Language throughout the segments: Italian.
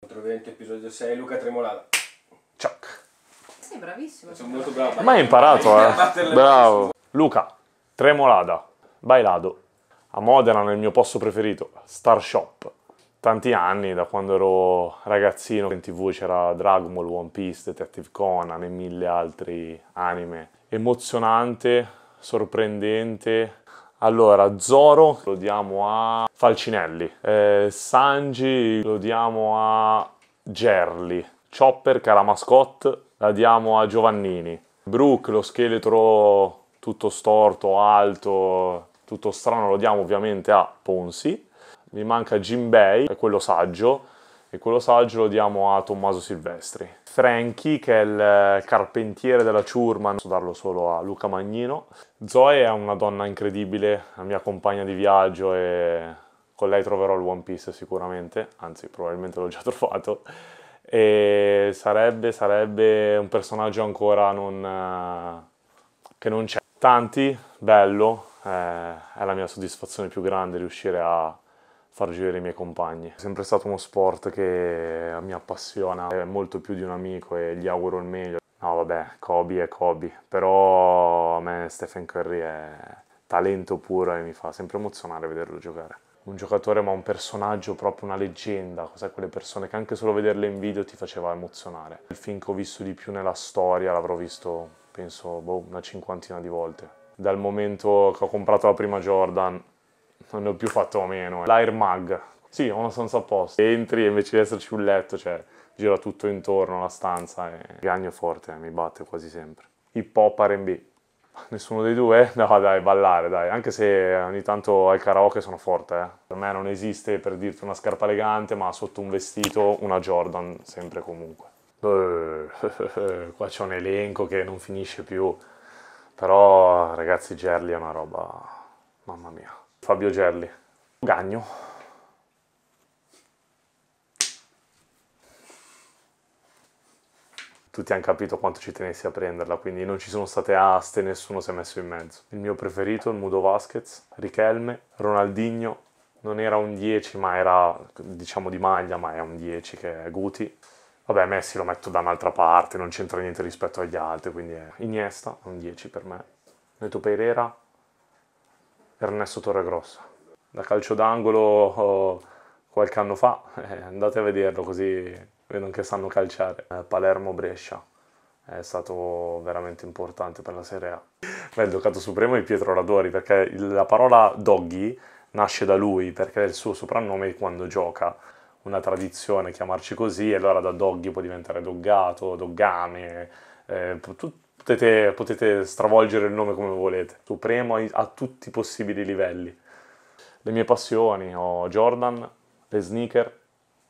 Controvento episodio 6, Luca Tremolada. Ciao. Sei bravissimo. Sono molto bravo. Ma hai imparato, eh. Bravo. Luca, Tremolada, Bailado. A Modena, nel mio posto preferito, Star Shop. Tanti anni, da quando ero ragazzino, in tv c'era Dragon Ball, One Piece, Detective Conan e mille altri anime. Emozionante, sorprendente, allora, Zoro lo diamo a Falcinelli, eh, Sanji lo diamo a Gerli, Chopper, che è la mascotte, la diamo a Giovannini, Brooke, lo scheletro tutto storto, alto, tutto strano, lo diamo ovviamente a Ponzi, mi manca Jinbei, è quello saggio, e quello saggio lo diamo a Tommaso Silvestri. Frankie, che è il eh, carpentiere della ciurma, posso darlo solo a Luca Magnino. Zoe è una donna incredibile, la mia compagna di viaggio e con lei troverò il One Piece sicuramente, anzi probabilmente l'ho già trovato. E sarebbe, sarebbe un personaggio ancora non, eh, che non c'è. Tanti, bello, eh, è la mia soddisfazione più grande riuscire a far girare i miei compagni. È sempre stato uno sport che mi appassiona, è molto più di un amico e gli auguro il meglio. No vabbè, Kobe è Kobe, però a me Stephen Curry è talento puro e mi fa sempre emozionare vederlo giocare un giocatore ma un personaggio, proprio una leggenda, cos'è quelle persone che anche solo vederle in video ti faceva emozionare. Il film che ho visto di più nella storia l'avrò visto, penso, boh, una cinquantina di volte. Dal momento che ho comprato la prima Jordan non ne ho più fatto a meno. Eh. L'air mag, sì, ho una stanza apposta. Entri e invece di esserci un letto, cioè, gira tutto intorno alla stanza e gagno forte, eh, mi batte quasi sempre. Hip hop, R&B. Nessuno dei due? No, dai, ballare, dai. Anche se eh, ogni tanto al karaoke sono forte, eh. Per me non esiste, per dirti, una scarpa elegante, ma sotto un vestito una Jordan, sempre comunque. Eh, qua c'è un elenco che non finisce più. Però, ragazzi, Gerli è una roba... Mamma mia. Fabio Gelli. Gagno. Tutti hanno capito quanto ci tenessi a prenderla, quindi non ci sono state aste, nessuno si è messo in mezzo. Il mio preferito, il Mudo Vasquez, Richelme, Ronaldinho, non era un 10 ma era diciamo di maglia, ma è un 10 che è Guti. Vabbè, Messi lo metto da un'altra parte, non c'entra niente rispetto agli altri, quindi è Iniesta, un 10 per me. Neto Pereira, Ernesto Torregrossa. Da calcio d'angolo oh, qualche anno fa, eh, andate a vederlo così vedono che sanno calciare. Eh, Palermo-Brescia è stato veramente importante per la Serie A. Beh, il Ducato supremo è Pietro Radori perché la parola doggy nasce da lui perché è il suo soprannome quando gioca. Una tradizione chiamarci così, e allora da doggy può diventare doggato, doggame, eh, tut- potete, potete stravolgere il nome come volete. Supremo a, tutti i possibili livelli. Le mie passioni, ho Jordan, le sneaker,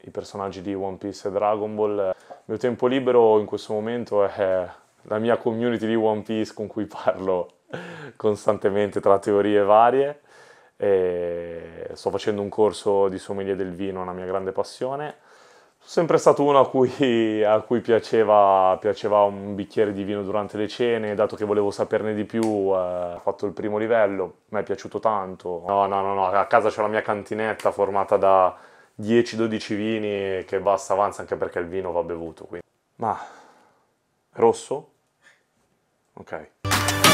i personaggi di One Piece e Dragon Ball. Il mio tempo libero in questo momento è la mia community di One Piece con cui parlo costantemente tra teorie varie. E sto facendo un corso di sommelier del vino, una mia grande passione sempre stato uno a cui, a cui piaceva, piaceva, un bicchiere di vino durante le cene, dato che volevo saperne di più, eh, ho fatto il primo livello, mi è piaciuto tanto. No, no, no, no, a casa c'è la mia cantinetta formata da 10-12 vini che basta avanza anche perché il vino va bevuto. Quindi. Ma rosso? Ok.